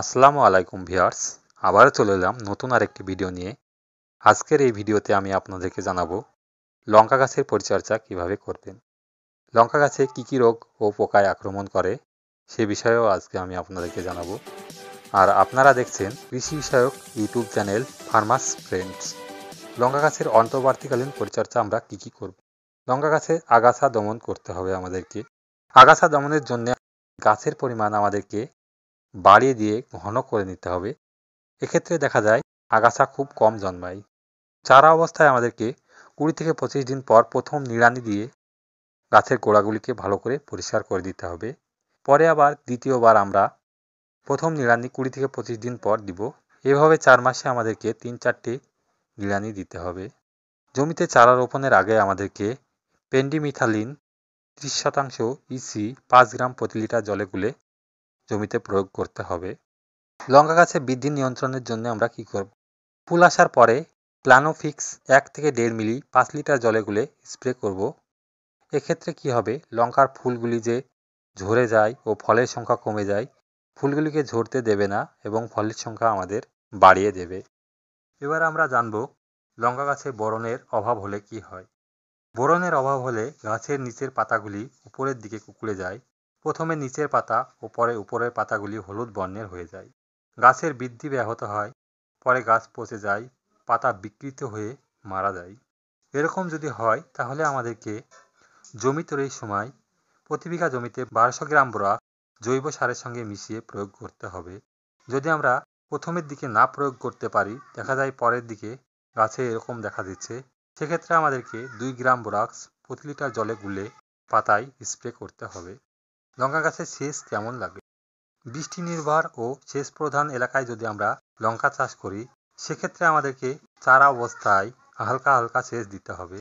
আসসালামু আলাইকুম ভিয়ার্স আবার চলে এলাম নতুন আরেকটি ভিডিও নিয়ে আজকের এই ভিডিওতে আমি আপনাদেরকে জানাবো লঙ্কা গাছের পরিচর্যা কিভাবে করবেন লঙ্কা গাছে কি কি রোগ ও পোকায় আক্রমণ করে সে বিষয়েও আজকে আমি আপনাদেরকে জানাবো আর আপনারা দেখছেন কৃষি বিষয়ক ইউটিউব চ্যানেল ফার্মাস ফ্রেন্ডস লঙ্কা গাছের অন্তর্বর্তীকালীন পরিচর্যা আমরা কি কি করব লঙ্কা গাছে আগাছা দমন করতে হবে আমাদেরকে আগাছা দমনের জন্য গাছের পরিমাণ আমাদেরকে বাড়িয়ে দিয়ে ঘন করে নিতে হবে এক্ষেত্রে দেখা যায় আগাছা খুব কম জন্মায় চারা অবস্থায় আমাদেরকে কুড়ি থেকে পঁচিশ দিন পর প্রথম নিড়ানি দিয়ে গাছের গোড়াগুলিকে ভালো করে পরিষ্কার করে দিতে হবে পরে আবার দ্বিতীয়বার আমরা প্রথম নিড়ানি কুড়ি থেকে পঁচিশ দিন পর দিব এভাবে চার মাসে আমাদেরকে তিন চারটি নিড়ানি দিতে হবে জমিতে চারা রোপণের আগে আমাদেরকে পেন্ডিমিথালিন ত্রিশ শতাংশ ইসি e পাঁচ গ্রাম প্রতি লিটার জলে গুলে জমিতে প্রয়োগ করতে হবে লঙ্কা গাছে বৃদ্ধি নিয়ন্ত্রণের জন্য আমরা কি করব ফুল আসার পরে প্লানোফিক্স এক থেকে দেড় মিলি পাঁচ লিটার জলে গুলে স্প্রে করব এক্ষেত্রে কি হবে লঙ্কার ফুলগুলি যে ঝরে যায় ও ফলের সংখ্যা কমে যায় ফুলগুলিকে ঝরতে দেবে না এবং ফলের সংখ্যা আমাদের বাড়িয়ে দেবে এবার আমরা জানব লঙ্কা গাছে বরণের অভাব হলে কি হয় বরণের অভাব হলে গাছের নিচের পাতাগুলি উপরের দিকে কুঁকড়ে যায় প্রথমে নিচের পাতা ও পরে উপরের পাতাগুলি হলুদ বর্ণের হয়ে যায় গাছের বৃদ্ধি ব্যাহত হয় পরে গাছ পচে যায় পাতা বিকৃত হয়ে মারা যায় এরকম যদি হয় তাহলে আমাদেরকে জমি তৈরির সময় প্রতি বিঘা জমিতে বারোশো গ্রাম বড়া জৈব সারের সঙ্গে মিশিয়ে প্রয়োগ করতে হবে যদি আমরা প্রথমের দিকে না প্রয়োগ করতে পারি দেখা যায় পরের দিকে গাছে এরকম দেখা দিচ্ছে সেক্ষেত্রে আমাদেরকে দুই গ্রাম বোরাক্স প্রতি লিটার জলে গুলে পাতায় স্প্রে করতে হবে লঙ্কা গাছের সেচ কেমন লাগে বৃষ্টি নির্ভর ও সেচ প্রধান এলাকায় যদি আমরা লঙ্কা চাষ করি সেক্ষেত্রে আমাদেরকে চারা অবস্থায় হালকা হালকা সেচ দিতে হবে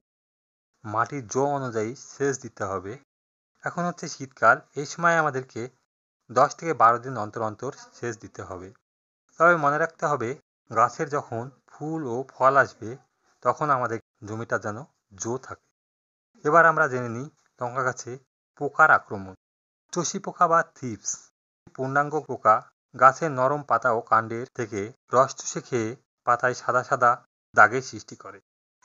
মাটির জো অনুযায়ী সেচ দিতে হবে এখন হচ্ছে শীতকাল এই সময় আমাদেরকে দশ থেকে বারো দিন অন্তর অন্তর সেচ দিতে হবে তবে মনে রাখতে হবে গাছের যখন ফুল ও ফল আসবে তখন আমাদের জমিটা যেন জো থাকে এবার আমরা জেনে নিই লঙ্কা গাছে পোকার আক্রমণ চষি পোকা বা থিপস পূর্ণাঙ্গ পোকা গাছের নরম পাতা ও কাণ্ডের থেকে রস চুষে খেয়ে পাতায় সাদা সাদা দাগের সৃষ্টি করে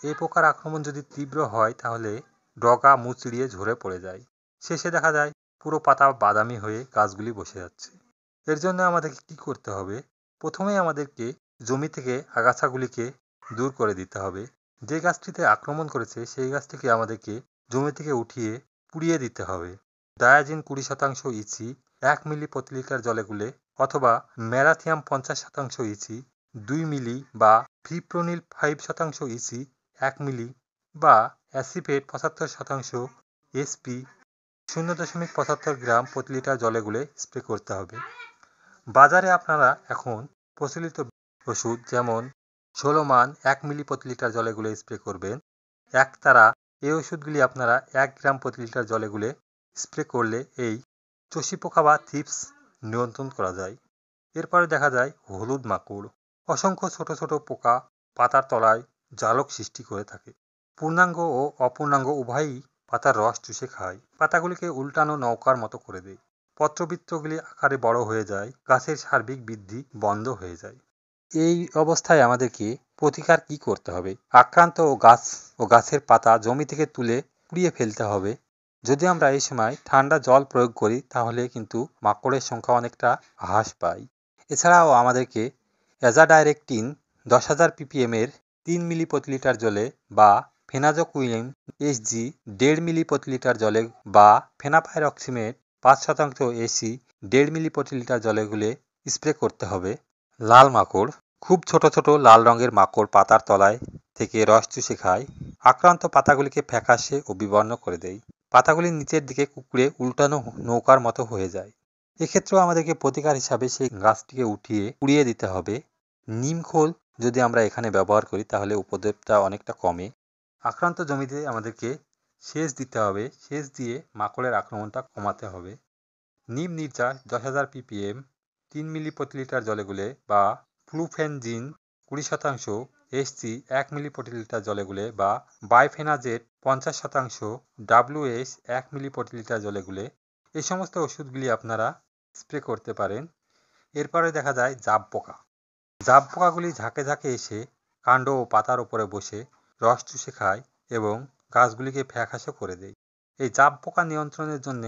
এই পোকার আক্রমণ যদি তীব্র হয় তাহলে ডগা মুচড়িয়ে ঝরে পড়ে যায় শেষে দেখা যায় পুরো পাতা বাদামি হয়ে গাছগুলি বসে যাচ্ছে এর জন্য আমাদেরকে কি করতে হবে প্রথমে আমাদেরকে জমি থেকে আগাছাগুলিকে দূর করে দিতে হবে যে গাছটিতে আক্রমণ করেছে সেই গাছটিকে আমাদেরকে জমি থেকে উঠিয়ে পুড়িয়ে দিতে হবে ডায়াজিন কুড়ি শতাংশ ইচি এক মিলি প্রতি লিটার জলে গুলে অথবা ম্যারাথিয়াম পঞ্চাশ শতাংশ ইচি দুই মিলি বা ফিপ্রোনিল ফাইভ শতাংশ ইচি এক মিলি বা অ্যাসিফেট পঁচাত্তর শতাংশ এসপি শূন্য দশমিক পঁচাত্তর গ্রাম প্রতি লিটার জলে গুলে স্প্রে করতে হবে বাজারে আপনারা এখন প্রচলিত ওষুধ যেমন ষোলোমান এক মিলি প্রতি লিটার জলে গুলে স্প্রে করবেন এক তারা এই ওষুধগুলি আপনারা এক গ্রাম প্রতি লিটার জলে গুলে স্প্রে করলে এই চষি পোকা বা থিপস নিয়ন্ত্রণ করা যায় এরপরে দেখা যায় হলুদ মাকড় অসংখ্য ছোট ছোট পোকা পাতার তলায় জালক সৃষ্টি করে থাকে পূর্ণাঙ্গ ও অপূর্ণাঙ্গ উভয়ই পাতার রস চুষে খায় পাতাগুলিকে উল্টানো নৌকার মতো করে দেয় পত্রবৃত্তগুলি আকারে বড় হয়ে যায় গাছের সার্বিক বৃদ্ধি বন্ধ হয়ে যায় এই অবস্থায় আমাদেরকে প্রতিকার কি করতে হবে আক্রান্ত ও গাছ ও গাছের পাতা জমি থেকে তুলে পুড়িয়ে ফেলতে হবে যদি আমরা এই সময় ঠান্ডা জল প্রয়োগ করি তাহলে কিন্তু মাকড়ের সংখ্যা অনেকটা হ্রাস পায় এছাড়াও আমাদেরকে ডাইরেক্টিন দশ হাজার পিপিএমের তিন মিলি প্রতি লিটার জলে বা ফেনাজোকুইন এসজি দেড় মিলি প্রতি লিটার জলে বা অক্সিমেট পাঁচ শতাংশ এসি দেড় মিলি প্রতি লিটার জলে গুলে স্প্রে করতে হবে লাল মাকড় খুব ছোট ছোট লাল রঙের মাকড় পাতার তলায় থেকে রস চুষে খায় আক্রান্ত পাতাগুলিকে ফ্যাকাশে ও বিবর্ণ করে দেয় পাতাগুলি নিচের দিকে কুকুরে উল্টানো নৌকার মতো হয়ে যায় এক্ষেত্রেও আমাদেরকে প্রতিকার হিসাবে সেই গাছটিকে উঠিয়ে উড়িয়ে দিতে হবে নিম খোল যদি আমরা এখানে ব্যবহার করি তাহলে উপদ্রবটা অনেকটা কমে আক্রান্ত জমিতে আমাদেরকে সেচ দিতে হবে সেচ দিয়ে মাকড়ের আক্রমণটা কমাতে হবে নিম নির্যাস দশ হাজার পিপিএম তিন মিলি প্রতি লিটার জলে গুলে বা ফ্লুফেনজিন কুড়ি শতাংশ এসসি এক মিলি প্রতি লিটার জলে গুলে বা বাইফেনাজেট পঞ্চাশ শতাংশ ডাব্লিউএস এক মিলি প্রতি লিটার জলে গুলে এই সমস্ত ওষুধগুলি আপনারা স্প্রে করতে পারেন এরপরে দেখা যায় জাব পোকা জাব পোকাগুলি ঝাঁকে ঝাঁকে এসে কাণ্ড ও পাতার ওপরে বসে রস চুষে খায় এবং গাছগুলিকে ফ্যাকাশো করে দেয় এই জাব পোকা নিয়ন্ত্রণের জন্য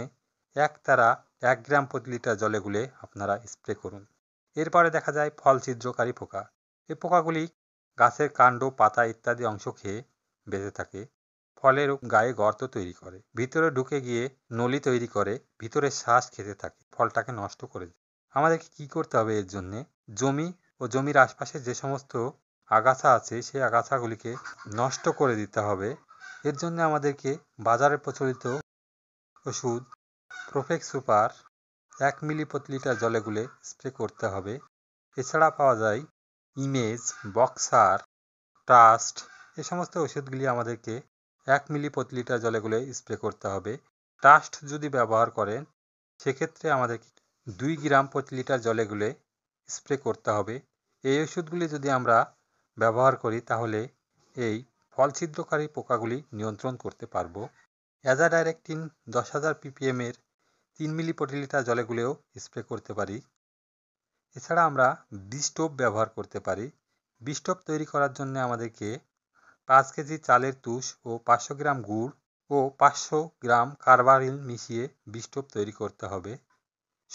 এক তারা এক গ্রাম প্রতি লিটার জলে গুলে আপনারা স্প্রে করুন এরপরে দেখা যায় ফল ছিদ্রকারী পোকা এই পোকাগুলি গাছের কাণ্ড পাতা ইত্যাদি অংশ খেয়ে বেঁচে থাকে ফলের গায়ে গর্ত তৈরি করে ভিতরে ঢুকে গিয়ে নলি তৈরি করে ভিতরে শ্বাস খেতে থাকে ফলটাকে নষ্ট করে দেয় আমাদেরকে কি করতে হবে এর জন্যে জমি ও জমির আশপাশে যে সমস্ত আগাছা আছে সেই আগাছাগুলিকে নষ্ট করে দিতে হবে এর জন্য আমাদেরকে বাজারে প্রচলিত ওষুধ প্রফেক্ট সুপার এক মিলি প্রতি লিটার জলে গুলে স্প্রে করতে হবে এছাড়া পাওয়া যায় ইমেজ বক্সার ট্রাস্ট এ সমস্ত ওষুধগুলি আমাদেরকে এক মিলি প্রতি লিটার জলে গুলে স্প্রে করতে হবে টাস্ট যদি ব্যবহার করেন সেক্ষেত্রে আমাদের দুই গ্রাম প্রতি লিটার জলে গুলে স্প্রে করতে হবে এই ওষুধগুলি যদি আমরা ব্যবহার করি তাহলে এই ফল ছিদ্রকারী পোকাগুলি নিয়ন্ত্রণ করতে পারব অ্যাজা ডাইরেক্টিন দশ হাজার পিপিএমের তিন মিলি প্রতি লিটার জলে গুলেও স্প্রে করতে পারি এছাড়া আমরা বিষ ব্যবহার করতে পারি বিষ তৈরি করার জন্য আমাদেরকে পাঁচ কেজি চালের তুষ ও পাঁচশো গ্রাম গুড় ও পাঁচশো গ্রাম কার্বারিল মিশিয়ে বিষ্টপ তৈরি করতে হবে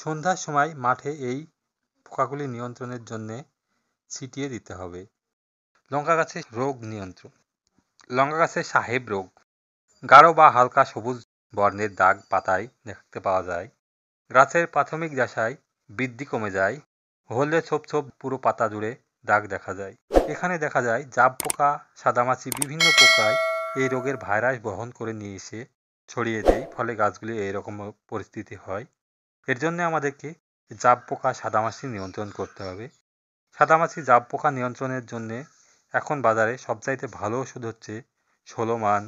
সন্ধ্যার সময় মাঠে এই পোকাগুলি নিয়ন্ত্রণের জন্য ছিটিয়ে দিতে হবে লঙ্কা গাছের রোগ নিয়ন্ত্রণ লঙ্কা গাছের সাহেব রোগ গাঢ় বা হালকা সবুজ বর্ণের দাগ পাতায় দেখতে পাওয়া যায় গাছের প্রাথমিক দশায় বৃদ্ধি কমে যায় হলদে ছোপ ছোপ পুরো পাতা জুড়ে দাগ দেখা যায় এখানে দেখা যায় জাব পোকা সাদামাছি বিভিন্ন পোকায় এই রোগের ভাইরাস বহন করে নিয়ে এসে ছড়িয়ে দেয় ফলে গাছগুলি এইরকম পরিস্থিতি হয় এর জন্য আমাদেরকে জাব পোকা সাদামাছি নিয়ন্ত্রণ করতে হবে সাদামাছি জাব পোকা নিয়ন্ত্রণের জন্য এখন বাজারে সবচাইতে ভালো ওষুধ হচ্ছে সোলোমান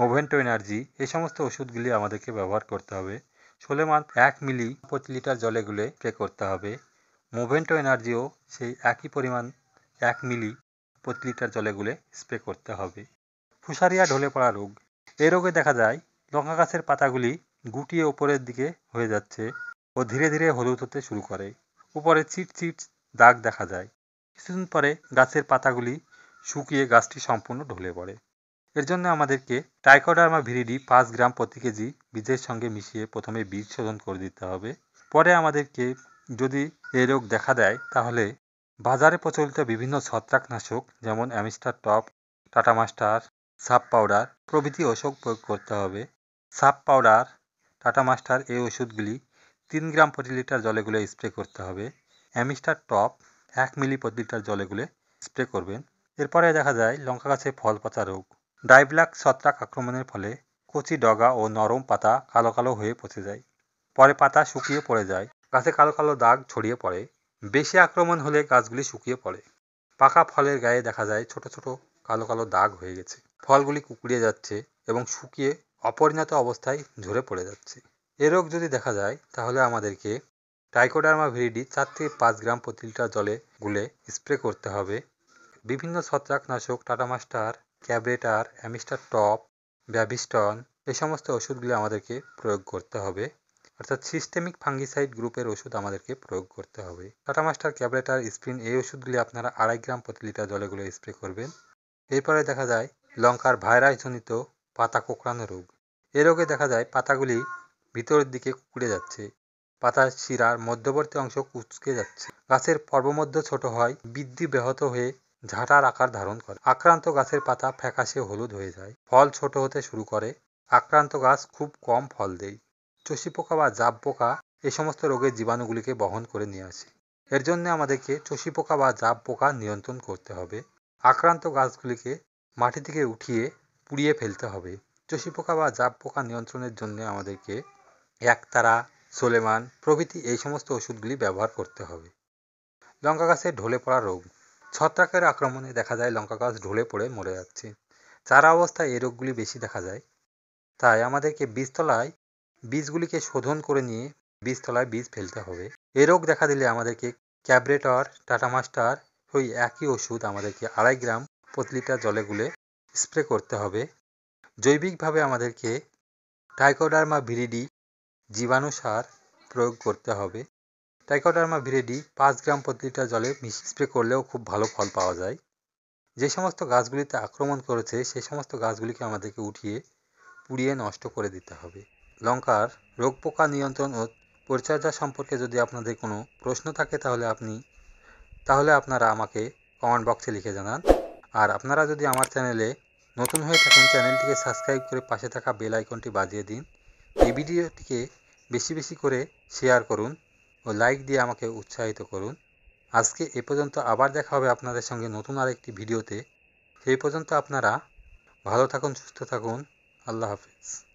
মোভেন্টো এনার্জি এই সমস্ত ওষুধগুলি আমাদেরকে ব্যবহার করতে হবে ষোলোমান এক মিলি প্রতি লিটার জলে গুলে স্প্রে করতে হবে মোভেন্টো এনার্জিও সেই একই পরিমাণ এক মিলি প্রতি লিটার জলে গুলে স্প্রে করতে হবে ফুসারিয়া ঢলে পড়া রোগ এই রোগে দেখা যায় লঙ্কা গাছের পাতাগুলি গুটিয়ে ওপরের দিকে হয়ে যাচ্ছে ও ধীরে ধীরে হলুদ হতে শুরু করে উপরে চিট চিট দাগ দেখা যায় কিছুদিন পরে গাছের পাতাগুলি শুকিয়ে গাছটি সম্পূর্ণ ঢলে পড়ে এর জন্য আমাদেরকে টাইকোডার্মা ভিরিডি পাঁচ গ্রাম প্রতি কেজি বীজের সঙ্গে মিশিয়ে প্রথমে বীজ শোধন করে দিতে হবে পরে আমাদেরকে যদি এই রোগ দেখা দেয় তাহলে বাজারে প্রচলিত বিভিন্ন ছত্রাকনাশক যেমন অ্যামিস্টার টপ টাটা মাস্টার সাপ পাউডার প্রভৃতি ওষুধ প্রয়োগ করতে হবে সাপ পাউডার টাটা মাস্টার এই ওষুধগুলি তিন গ্রাম প্রতি লিটার জলে গুলে স্প্রে করতে হবে অ্যামিস্টার টপ এক মিলি প্রতি লিটার জলে গুলে স্প্রে করবেন এরপরে দেখা যায় লঙ্কা গাছে ফল পচা রোগ ডাইব্ল্যাক ছত্রাক আক্রমণের ফলে কচি ডগা ও নরম পাতা কালো কালো হয়ে পচে যায় পরে পাতা শুকিয়ে পড়ে যায় গাছে কালো কালো দাগ ছড়িয়ে পড়ে বেশি আক্রমণ হলে গাছগুলি শুকিয়ে পড়ে পাকা ফলের গায়ে দেখা যায় ছোট ছোট কালো কালো দাগ হয়ে গেছে ফলগুলি কুকুড়িয়ে যাচ্ছে এবং শুকিয়ে অপরিণত অবস্থায় ঝরে পড়ে যাচ্ছে এ রোগ যদি দেখা যায় তাহলে আমাদেরকে টাইকোডার্মা ভিরিডি চার থেকে পাঁচ গ্রাম প্রতি লিটার জলে গুলে স্প্রে করতে হবে বিভিন্ন ছত্রাকনাশক টাটামাস্টার ক্যাবরেটার অ্যামিস্টার টপ ব্যাবিস্টন এই সমস্ত ওষুধগুলি আমাদেরকে প্রয়োগ করতে হবে অর্থাৎ সিস্টেমিক ফাঙ্গিসাইড গ্রুপের ওষুধ আমাদেরকে প্রয়োগ করতে হবে টাটা মাস্টার ক্যাবলেটার স্প্রিন এই ওষুধগুলি আপনারা আড়াই গ্রাম প্রতি লিটার জলেগুলো স্প্রে করবেন এরপরে দেখা যায় লঙ্কার ভাইরাসজনিত পাতা কোঁকড়ানো রোগ এ রোগে দেখা যায় পাতাগুলি ভিতরের দিকে কুকড়ে যাচ্ছে পাতার শিরার মধ্যবর্তী অংশ কুচকে যাচ্ছে গাছের পর্বমধ্য ছোট হয় বৃদ্ধি ব্যাহত হয়ে ঝাঁটার আকার ধারণ করে আক্রান্ত গাছের পাতা ফ্যাকাশে হলুদ হয়ে যায় ফল ছোট হতে শুরু করে আক্রান্ত গাছ খুব কম ফল দেয় চষি পোকা বা জাব পোকা এই সমস্ত রোগের জীবাণুগুলিকে বহন করে নিয়ে আসে এর জন্য আমাদেরকে চষি পোকা বা জাব পোকা নিয়ন্ত্রণ করতে হবে আক্রান্ত গাছগুলিকে মাটি থেকে উঠিয়ে পুড়িয়ে ফেলতে হবে চষি পোকা বা জাব পোকা নিয়ন্ত্রণের জন্য আমাদেরকে একতারা সোলেমান প্রভৃতি এই সমস্ত ওষুধগুলি ব্যবহার করতে হবে লঙ্কা গাছে ঢলে পড়া রোগ ছত্রাকের আক্রমণে দেখা যায় লঙ্কা গাছ ঢলে পড়ে মরে যাচ্ছে চারা অবস্থায় এই রোগগুলি বেশি দেখা যায় তাই আমাদেরকে বীজতলায় বীজগুলিকে শোধন করে নিয়ে বীজতলায় বীজ ফেলতে হবে এ রোগ দেখা দিলে আমাদেরকে ক্যাবরেটর টাটা মাস্টার ওই একই ওষুধ আমাদেরকে আড়াই গ্রাম প্রতি লিটার জলে গুলে স্প্রে করতে হবে জৈবিকভাবে আমাদেরকে টাইকোডার্মা ভিরিডি জীবাণু সার প্রয়োগ করতে হবে টাইকোডার্মা ভিরিডি পাঁচ গ্রাম প্রতি লিটার জলে স্প্রে করলেও খুব ভালো ফল পাওয়া যায় যে সমস্ত গাছগুলিতে আক্রমণ করেছে সেই সমস্ত গাছগুলিকে আমাদেরকে উঠিয়ে পুড়িয়ে নষ্ট করে দিতে হবে লঙ্কার রোগ পোকা নিয়ন্ত্রণ ও পরিচর্যা সম্পর্কে যদি আপনাদের কোনো প্রশ্ন থাকে তাহলে আপনি তাহলে আপনারা আমাকে কমেন্ট বক্সে লিখে জানান আর আপনারা যদি আমার চ্যানেলে নতুন হয়ে থাকেন চ্যানেলটিকে সাবস্ক্রাইব করে পাশে থাকা বেল আইকনটি বাজিয়ে দিন এই ভিডিওটিকে বেশি বেশি করে শেয়ার করুন ও লাইক দিয়ে আমাকে উৎসাহিত করুন আজকে এ পর্যন্ত আবার দেখা হবে আপনাদের সঙ্গে নতুন আরেকটি ভিডিওতে সেই পর্যন্ত আপনারা ভালো থাকুন সুস্থ থাকুন আল্লাহ হাফিজ